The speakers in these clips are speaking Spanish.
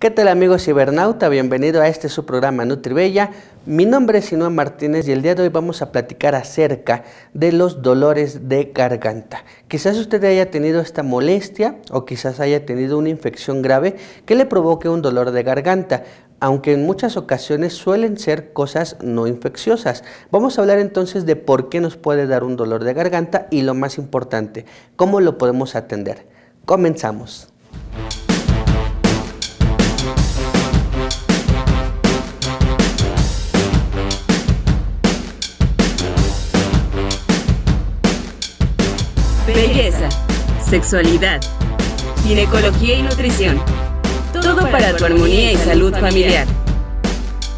¿Qué tal amigos cibernautas? Bienvenido a este su programa NutriBella. Mi nombre es sinoa Martínez y el día de hoy vamos a platicar acerca de los dolores de garganta. Quizás usted haya tenido esta molestia o quizás haya tenido una infección grave que le provoque un dolor de garganta aunque en muchas ocasiones suelen ser cosas no infecciosas. Vamos a hablar entonces de por qué nos puede dar un dolor de garganta y lo más importante, cómo lo podemos atender. Comenzamos. sexualidad, ginecología y nutrición. Todo para tu armonía y salud familiar.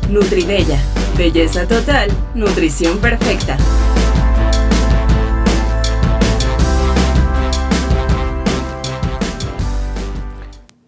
Nutribella, belleza total, nutrición perfecta.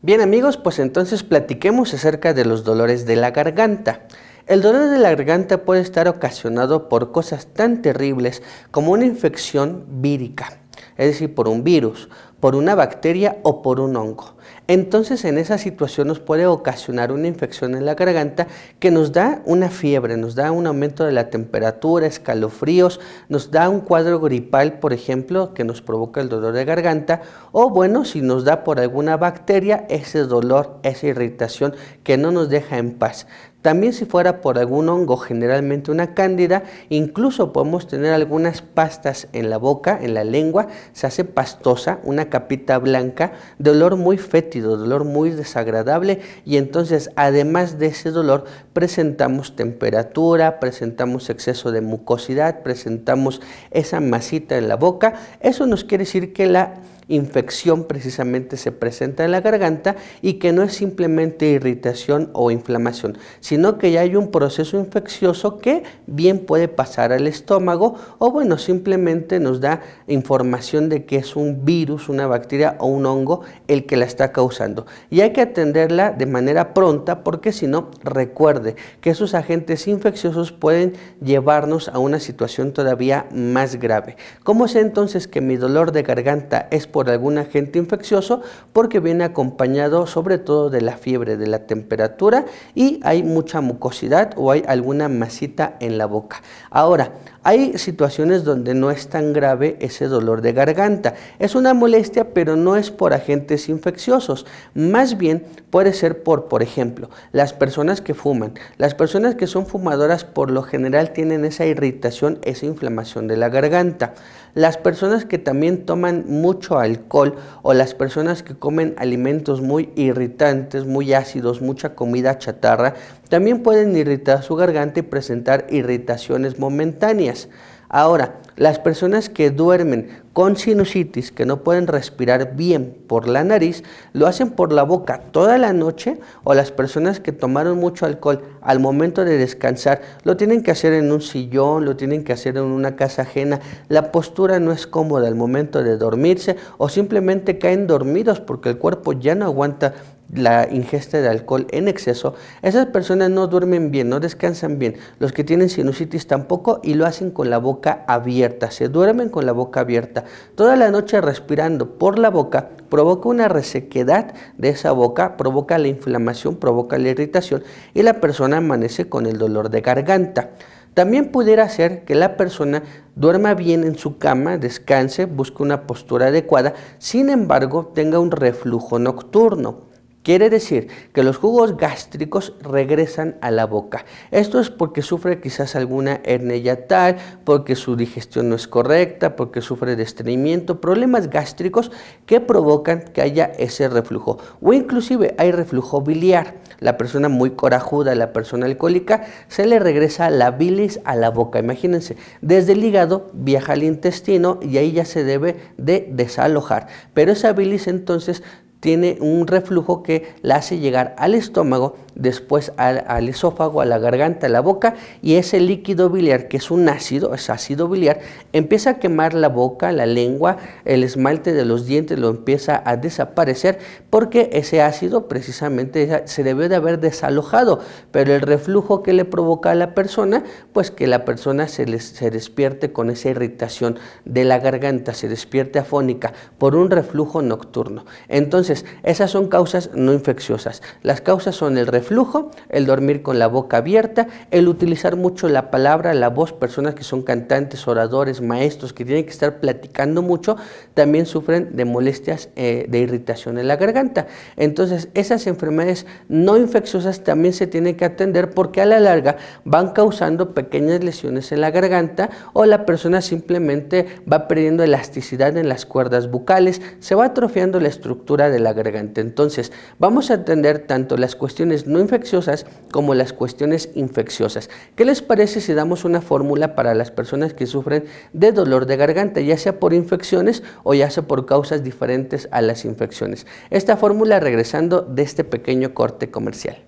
Bien amigos, pues entonces platiquemos acerca de los dolores de la garganta. El dolor de la garganta puede estar ocasionado por cosas tan terribles como una infección vírica, es decir, por un virus, por una bacteria o por un hongo. Entonces en esa situación nos puede ocasionar una infección en la garganta que nos da una fiebre, nos da un aumento de la temperatura, escalofríos, nos da un cuadro gripal, por ejemplo, que nos provoca el dolor de garganta, o bueno, si nos da por alguna bacteria, ese dolor, esa irritación que no nos deja en paz. También si fuera por algún hongo, generalmente una cándida, incluso podemos tener algunas pastas en la boca, en la lengua, se hace pastosa, una capita blanca, de olor muy fétido, dolor olor muy desagradable y entonces además de ese dolor presentamos temperatura, presentamos exceso de mucosidad, presentamos esa masita en la boca. Eso nos quiere decir que la infección precisamente se presenta en la garganta y que no es simplemente irritación o inflamación, sino que ya hay un proceso infeccioso que bien puede pasar al estómago o bueno, simplemente nos da información de que es un virus, una bacteria o un hongo el que la está causando. Y hay que atenderla de manera pronta porque si no, recuerde que esos agentes infecciosos pueden llevarnos a una situación todavía más grave. ¿Cómo sé entonces que mi dolor de garganta es por algún agente infeccioso porque viene acompañado sobre todo de la fiebre, de la temperatura y hay mucha mucosidad o hay alguna masita en la boca. Ahora, hay situaciones donde no es tan grave ese dolor de garganta. Es una molestia, pero no es por agentes infecciosos. Más bien puede ser por, por ejemplo, las personas que fuman. Las personas que son fumadoras por lo general tienen esa irritación, esa inflamación de la garganta. Las personas que también toman mucho alcohol o las personas que comen alimentos muy irritantes, muy ácidos, mucha comida chatarra, también pueden irritar su garganta y presentar irritaciones momentáneas. Ahora, las personas que duermen con sinusitis, que no pueden respirar bien por la nariz, lo hacen por la boca toda la noche o las personas que tomaron mucho alcohol al momento de descansar, lo tienen que hacer en un sillón, lo tienen que hacer en una casa ajena, la postura no es cómoda al momento de dormirse o simplemente caen dormidos porque el cuerpo ya no aguanta la ingesta de alcohol en exceso, esas personas no duermen bien, no descansan bien. Los que tienen sinusitis tampoco y lo hacen con la boca abierta, se duermen con la boca abierta. Toda la noche respirando por la boca provoca una resequedad de esa boca, provoca la inflamación, provoca la irritación y la persona amanece con el dolor de garganta. También pudiera ser que la persona duerma bien en su cama, descanse, busque una postura adecuada, sin embargo tenga un reflujo nocturno. Quiere decir que los jugos gástricos regresan a la boca. Esto es porque sufre quizás alguna hernia tal, porque su digestión no es correcta, porque sufre de estreñimiento, problemas gástricos que provocan que haya ese reflujo. O inclusive hay reflujo biliar. La persona muy corajuda, la persona alcohólica, se le regresa la bilis a la boca. Imagínense, desde el hígado viaja al intestino y ahí ya se debe de desalojar. Pero esa bilis entonces tiene un reflujo que la hace llegar al estómago después al, esófago, a la garganta, a la boca, y ese líquido biliar, que es un ácido, es ácido biliar, empieza a quemar la boca, la lengua, el esmalte de los dientes lo empieza a desaparecer, porque ese ácido precisamente se debe de haber desalojado, pero el reflujo que le provoca a la persona, pues que la persona se, se despierte con esa irritación de la garganta, se despierte afónica por un reflujo nocturno. Entonces, esas son causas no infecciosas. Las causas son el reflujo, flujo, el dormir con la boca abierta, el utilizar mucho la palabra, la voz, personas que son cantantes, oradores, maestros, que tienen que estar platicando mucho, también sufren de molestias eh, de irritación en la garganta. Entonces, esas enfermedades no infecciosas también se tienen que atender porque a la larga van causando pequeñas lesiones en la garganta o la persona simplemente va perdiendo elasticidad en las cuerdas bucales, se va atrofiando la estructura de la garganta. Entonces, vamos a atender tanto las cuestiones no no infecciosas como las cuestiones infecciosas. ¿Qué les parece si damos una fórmula para las personas que sufren de dolor de garganta, ya sea por infecciones o ya sea por causas diferentes a las infecciones? Esta fórmula regresando de este pequeño corte comercial.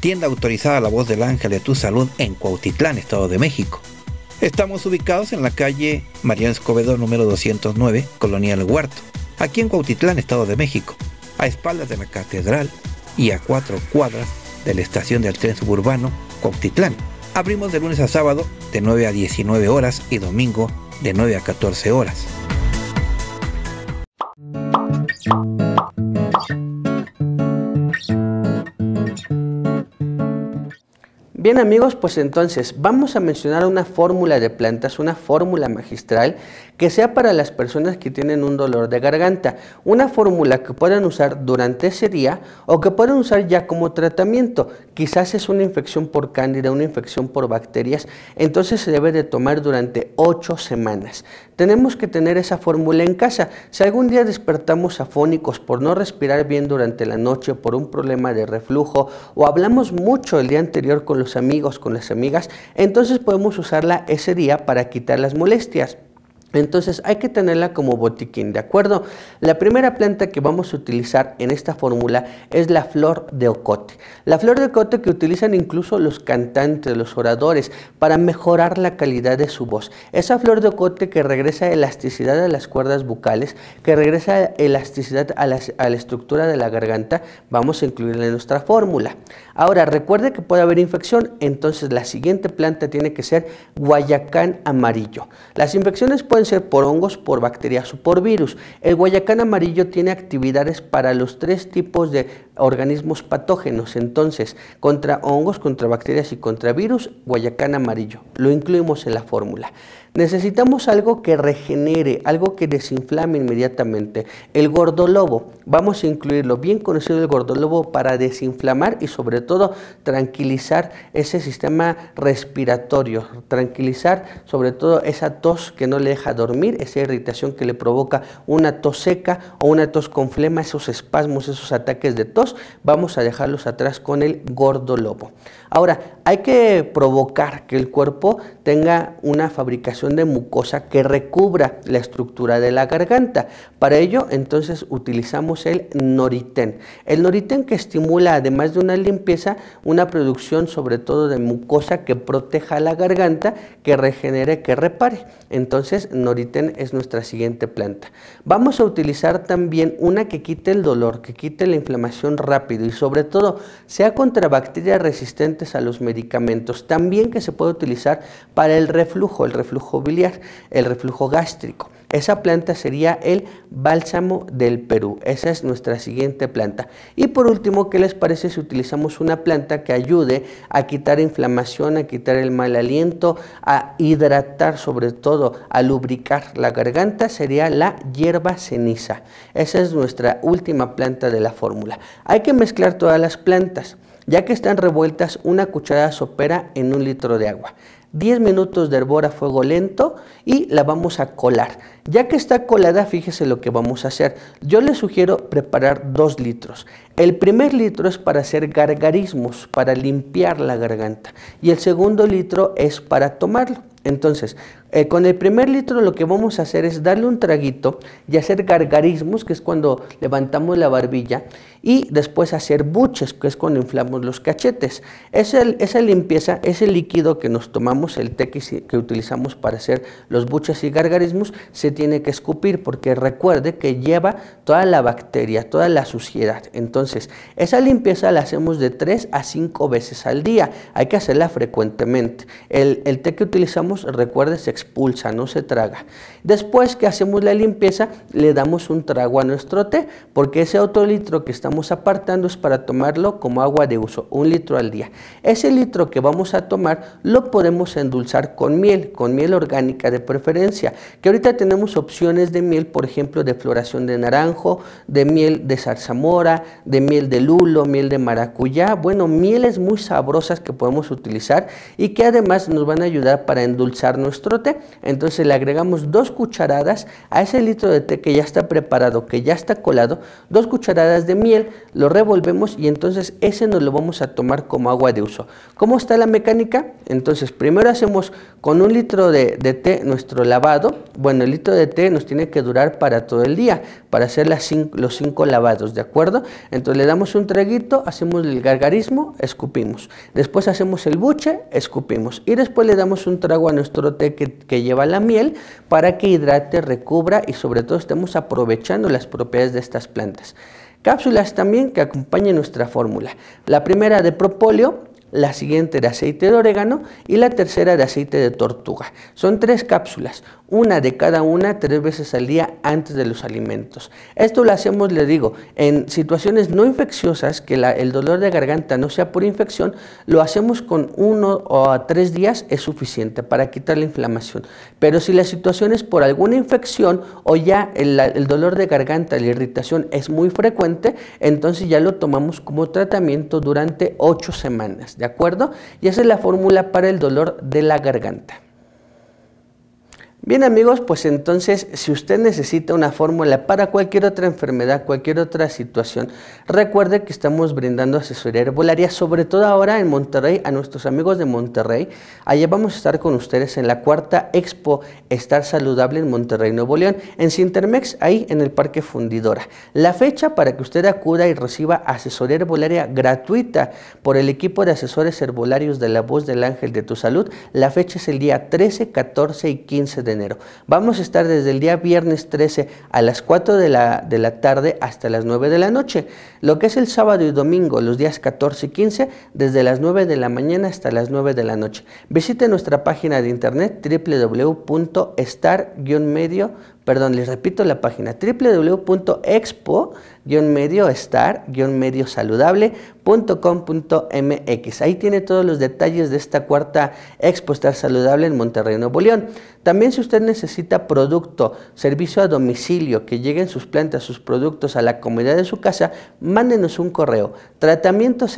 Tienda autorizada La Voz del Ángel de tu Salud en Cuautitlán, Estado de México Estamos ubicados en la calle Mariano Escobedo número 209, Colonia El Huerto, aquí en Cuautitlán, Estado de México, a espaldas de la catedral y a cuatro cuadras de la estación del tren suburbano Cuautitlán. Abrimos de lunes a sábado de 9 a 19 horas y domingo de 9 a 14 horas. Bien amigos, pues entonces vamos a mencionar una fórmula de plantas, una fórmula magistral que sea para las personas que tienen un dolor de garganta, una fórmula que puedan usar durante ese día o que puedan usar ya como tratamiento. Quizás es una infección por cándida, una infección por bacterias, entonces se debe de tomar durante 8 semanas. Tenemos que tener esa fórmula en casa. Si algún día despertamos afónicos por no respirar bien durante la noche o por un problema de reflujo o hablamos mucho el día anterior con los amigos, con las amigas, entonces podemos usarla ese día para quitar las molestias. Entonces hay que tenerla como botiquín, ¿de acuerdo? La primera planta que vamos a utilizar en esta fórmula es la flor de ocote. La flor de ocote que utilizan incluso los cantantes, los oradores, para mejorar la calidad de su voz. Esa flor de ocote que regresa elasticidad a las cuerdas bucales, que regresa elasticidad a la, a la estructura de la garganta, vamos a incluirla en nuestra fórmula. Ahora, recuerde que puede haber infección, entonces la siguiente planta tiene que ser guayacán amarillo. Las infecciones pueden ser por hongos, por bacterias o por virus. El guayacán amarillo tiene actividades para los tres tipos de organismos patógenos, entonces, contra hongos, contra bacterias y contra virus, guayacán amarillo. Lo incluimos en la fórmula. Necesitamos algo que regenere, algo que desinflame inmediatamente. El gordolobo, vamos a incluirlo, bien conocido el gordolobo para desinflamar y sobre todo tranquilizar ese sistema respiratorio, tranquilizar sobre todo esa tos que no le deja dormir, esa irritación que le provoca una tos seca o una tos con flema, esos espasmos, esos ataques de tos, vamos a dejarlos atrás con el gordolobo. Ahora, hay que provocar que el cuerpo tenga una fabricación de mucosa que recubra la estructura de la garganta. Para ello, entonces utilizamos el noritén. El noritén que estimula, además de una limpieza, una producción sobre todo de mucosa que proteja la garganta, que regenere, que repare. Entonces, noritén es nuestra siguiente planta. Vamos a utilizar también una que quite el dolor, que quite la inflamación rápido y sobre todo sea contra bacterias resistentes a los medicamentos, también que se puede utilizar para el reflujo, el reflujo biliar, el reflujo gástrico. Esa planta sería el bálsamo del Perú. Esa es nuestra siguiente planta. Y por último, ¿qué les parece si utilizamos una planta que ayude a quitar inflamación, a quitar el mal aliento, a hidratar sobre todo, a lubricar la garganta? Sería la hierba ceniza. Esa es nuestra última planta de la fórmula. Hay que mezclar todas las plantas ya que están revueltas una cucharada sopera en un litro de agua. 10 minutos de hervor a fuego lento y la vamos a colar. Ya que está colada, fíjese lo que vamos a hacer. Yo les sugiero preparar dos litros. El primer litro es para hacer gargarismos, para limpiar la garganta. Y el segundo litro es para tomarlo. Entonces, eh, con el primer litro lo que vamos a hacer es darle un traguito y hacer gargarismos, que es cuando levantamos la barbilla, y después hacer buches, que es cuando inflamos los cachetes. esa limpieza, ese líquido que nos tomamos, el té que, utilizamos para hacer los buches y gargarismos, se tiene que escupir porque recuerde que lleva toda la bacteria, toda la suciedad. Entonces, esa limpieza la hacemos de 3 a 5 veces al día. Hay que hacerla frecuentemente. El, el té que utilizamos, recuerde, se expulsa, no se traga. Después que hacemos la limpieza, le damos un trago a nuestro té, porque ese otro litro que estamos apartando es para tomarlo como agua de uso, un litro al día. Ese litro que vamos a tomar lo podemos endulzar con miel, con miel orgánica de preferencia, que ahorita tenemos opciones de miel, por ejemplo, de floración de naranjo, de miel de zarzamora, de miel de lulo, miel de maracuyá, bueno, mieles muy sabrosas que podemos utilizar y que además nos van a ayudar para endulzar nuestro té entonces le agregamos dos cucharadas a ese litro de té que ya está preparado, que ya está colado, dos cucharadas de miel, lo revolvemos y entonces ese nos lo vamos a tomar como agua de uso. ¿Cómo está la mecánica? Entonces primero hacemos con un litro de, té nuestro lavado, bueno el litro de té nos tiene que durar para todo el día, para hacer los cinco lavados, ¿de acuerdo? Entonces le damos un traguito, hacemos el gargarismo, escupimos, después hacemos el buche, escupimos y después le damos un trago a nuestro té que, que lleva la miel para que hidrate, recubra y sobre todo estemos aprovechando las propiedades de estas plantas. Cápsulas también que acompañen nuestra fórmula. La primera de propóleo la siguiente de aceite de orégano y la tercera de aceite de tortuga. Son tres cápsulas, una de cada una tres veces al día antes de los alimentos. Esto lo hacemos, le digo, en situaciones no infecciosas, que el dolor de garganta no sea por infección, lo hacemos con uno o a tres días es suficiente para quitar la inflamación. Pero si la situación es por alguna infección o ya el, dolor de garganta, la irritación es muy frecuente, entonces ya lo tomamos como tratamiento durante ocho semanas. ¿de acuerdo? Y esa es la fórmula para el dolor de la garganta. Bien amigos, pues entonces si usted necesita una fórmula para cualquier otra enfermedad, cualquier otra situación, recuerde que estamos brindando asesoría herbolaria, sobre todo ahora en Monterrey, a nuestros amigos de Monterrey. Allá vamos a estar con ustedes en la cuarta Expo Estar Saludable en Monterrey, Nuevo León, en Cintermex, ahí en el Parque Fundidora. La fecha para que usted acuda y reciba asesoría herbolaria gratuita por el equipo de asesores herbolarios de la voz del ángel de tu salud, la fecha es el día 13, 14 y 15 de Vamos a estar desde el día viernes 13 a las 4 de la, de la tarde hasta las 9 de la noche. Lo que es el sábado y domingo, los días 14 y 15, desde las 9 de la mañana hasta las 9 de la noche. Visite nuestra página de internet www.star-medio.com perdón, les repito la página wwwexpo estar mediosaludablecommx Ahí tiene todos los detalles de esta cuarta Expo Estar Saludable en Monterrey, Nuevo León. También si usted necesita producto, servicio a domicilio, que lleguen sus plantas, sus productos a la comunidad de su casa, mándenos un correo tratamientos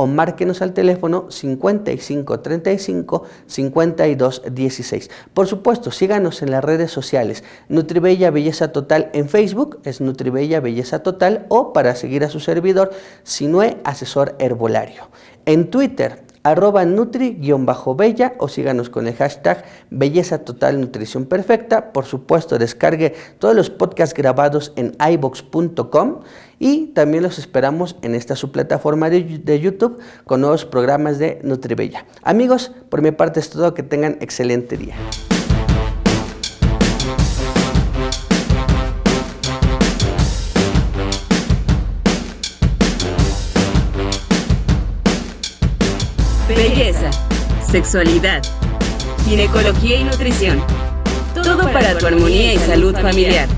o márquenos al teléfono 5535-5216... Por supuesto, síganos en las redes sociales. Nutribella Belleza Total en Facebook es Nutribella Belleza Total o para seguir a su servidor, Sinue Asesor Herbolario. En Twitter arroba nutri-bella o síganos con el hashtag belleza total nutrición perfecta. Por supuesto, descargue todos los podcasts grabados en ibox.com y también los esperamos en esta su plataforma de, de YouTube con nuevos programas de NutriBella. Amigos, por mi parte es todo, que tengan excelente día. belleza, sexualidad, ginecología y nutrición. Todo para tu armonía y salud familiar.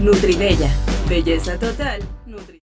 Nutribella, belleza total.